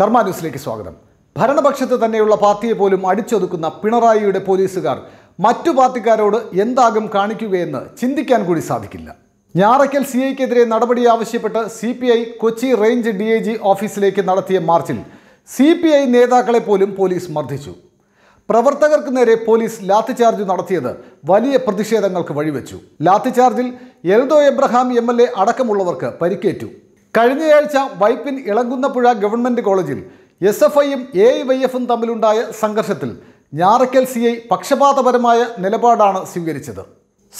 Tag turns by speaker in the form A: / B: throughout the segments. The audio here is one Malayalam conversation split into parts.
A: കർമ്മ ന്യൂസിലേക്ക് സ്വാഗതം ഭരണപക്ഷത്ത് തന്നെയുള്ള പാർട്ടിയെ പോലും അടിച്ചൊതുക്കുന്ന പിണറായിയുടെ പോലീസുകാർ മറ്റു പാർട്ടിക്കാരോട് എന്താകും കാണിക്കുകയെന്ന് ചിന്തിക്കാൻ കൂടി സാധിക്കില്ല ഞാറയ്ക്കൽ സി ഐക്കെതിരെ നടപടി ആവശ്യപ്പെട്ട് C P I Kochi range D I G ഓഫീസിലേക്ക് നടത്തിയ മാർച്ചിൽ സി പി ഐ നേതാക്കളെ പോലും പോലീസ് മർദ്ദിച്ചു പ്രവർത്തകർക്ക് നേരെ പോലീസ് ലാത്തിചാർജ് നടത്തിയത് വലിയ പ്രതിഷേധങ്ങൾക്ക് വഴിവെച്ചു ലാത്തിചാർജിൽ എൽദോ എബ്രഹാം എം അടക്കമുള്ളവർക്ക് പരിക്കേറ്റു കഴിഞ്ഞയാഴ്ച വൈപ്പിൻ ഇളങ്കുന്നപ്പുഴ ഗവൺമെൻറ് കോളേജിൽ എസ് എഫ് ഐയും എ ഐ വൈ എഫും തമ്മിലുണ്ടായ സംഘർഷത്തിൽ ഞാറയ്ക്കൽ സി ഐ പക്ഷപാതപരമായ നിലപാടാണ് സ്വീകരിച്ചത്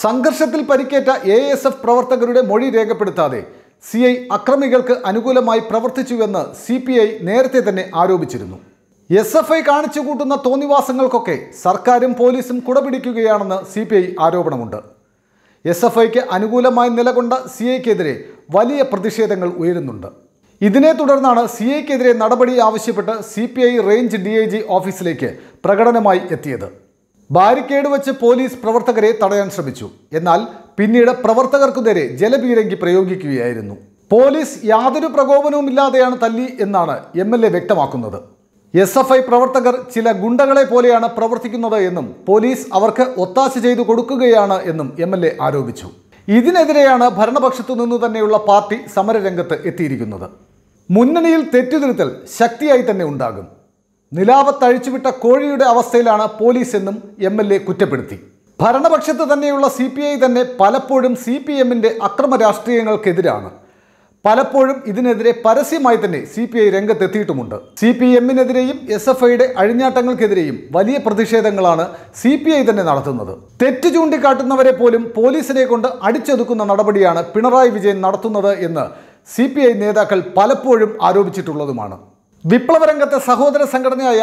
A: സംഘർഷത്തിൽ പരിക്കേറ്റ എ എസ് എഫ് പ്രവർത്തകരുടെ മൊഴി രേഖപ്പെടുത്താതെ സി ഐ അക്രമികൾക്ക് അനുകൂലമായി പ്രവർത്തിച്ചുവെന്ന് സി പി ഐ നേരത്തെ തന്നെ ആരോപിച്ചിരുന്നു എസ് എഫ് ഐ കാണിച്ചു കൂട്ടുന്ന തോന്നിവാസങ്ങൾക്കൊക്കെ സർക്കാരും പോലീസും കുടപിടിക്കുകയാണെന്ന് സി പി ഐ ആരോപണമുണ്ട് എസ് എഫ് ഐക്ക് അനുകൂലമായി നിലകൊണ്ട സി ഐക്കെതിരെ വലിയ പ്രതിഷേധങ്ങൾ ഉയരുന്നുണ്ട് ഇതിനെ തുടർന്നാണ് സി എക്കെതിരെ നടപടി ആവശ്യപ്പെട്ട് C P I range D I G ഓഫീസിലേക്ക് പ്രകടനമായി എത്തിയത് ബാരിക്കേഡ് വെച്ച് പോലീസ് പ്രവർത്തകരെ തടയാൻ ശ്രമിച്ചു എന്നാൽ പിന്നീട് പ്രവർത്തകർക്കു നേരെ ജലപീരങ്കി പ്രയോഗിക്കുകയായിരുന്നു പോലീസ് യാതൊരു പ്രകോപനവുമില്ലാതെയാണ് തല്ലി എന്നാണ് എം എൽ എ വ്യക്തമാക്കുന്നത് എസ് എഫ് ഐ പ്രവർത്തകർ ചില ഗുണ്ടകളെ പോലെയാണ് പ്രവർത്തിക്കുന്നത് എന്നും പോലീസ് അവർക്ക് ഒത്താശ ചെയ്തു കൊടുക്കുകയാണ് എന്നും എം ആരോപിച്ചു ഇതിനെതിരെയാണ് ഭരണപക്ഷത്തു നിന്ന് തന്നെയുള്ള പാർട്ടി സമരരംഗത്ത് എത്തിയിരിക്കുന്നത് മുന്നണിയിൽ തെറ്റുതിരുത്തൽ ശക്തിയായി തന്നെ ഉണ്ടാകും നിലാവത്തഴിച്ചുവിട്ട കോഴിയുടെ അവസ്ഥയിലാണ് പോലീസ് എന്നും എം എൽ എ കുറ്റപ്പെടുത്തി ഭരണപക്ഷത്ത് തന്നെയുള്ള സി പി ഐ തന്നെ പലപ്പോഴും സി പി എമ്മിൻ്റെ അക്രമ രാഷ്ട്രീയങ്ങൾക്കെതിരാണ് പലപ്പോഴും ഇതിനെതിരെ പരസ്യമായി തന്നെ സി പി ഐ രംഗത്തെത്തിയിട്ടുമുണ്ട് സി പി എമ്മിനെതിരെയും എസ് എഫ് ഐയുടെ അഴിഞ്ഞാട്ടങ്ങൾക്കെതിരെയും വലിയ പ്രതിഷേധങ്ങളാണ് സി പി ഐ തന്നെ നടത്തുന്നത് തെറ്റ് ചൂണ്ടിക്കാട്ടുന്നവരെ പോലും പോലീസിനെ കൊണ്ട് അടിച്ചൊതുക്കുന്ന നടപടിയാണ് പിണറായി വിജയൻ നടത്തുന്നത് എന്ന് സി പി ഐ നേതാക്കൾ പലപ്പോഴും ആരോപിച്ചിട്ടുള്ളതുമാണ് വിപ്ലവരംഗത്തെ സഹോദര സംഘടനയായ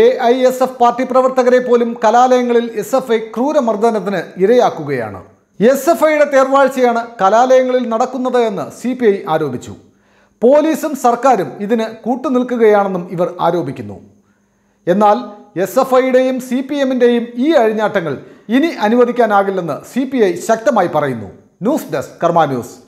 A: A I S F party പ്രവർത്തകരെ പോലും കലാലയങ്ങളിൽ എസ് എഫ് ഐ ക്രൂരമർദ്ദനത്തിന് ഇരയാക്കുകയാണ് എസ് എഫ് ഐയുടെ തേർവാഴ്ചയാണ് കലാലയങ്ങളിൽ നടക്കുന്നത് എന്ന് സി പി ഐ ആരോപിച്ചു പോലീസും സർക്കാരും ഇതിന് കൂട്ടുനിൽക്കുകയാണെന്നും ഇവർ ആരോപിക്കുന്നു എന്നാൽ എസ് എഫ് ഐയുടെയും സി പി എമ്മിൻ്റെയും ഈ അഴിഞ്ഞാട്ടങ്ങൾ ഇനി അനുവദിക്കാനാകില്ലെന്ന് സി പി ഐ ശക്തമായി പറയുന്നു ന്യൂസ് ഡെസ്ക് കർമ്മ ന്യൂസ്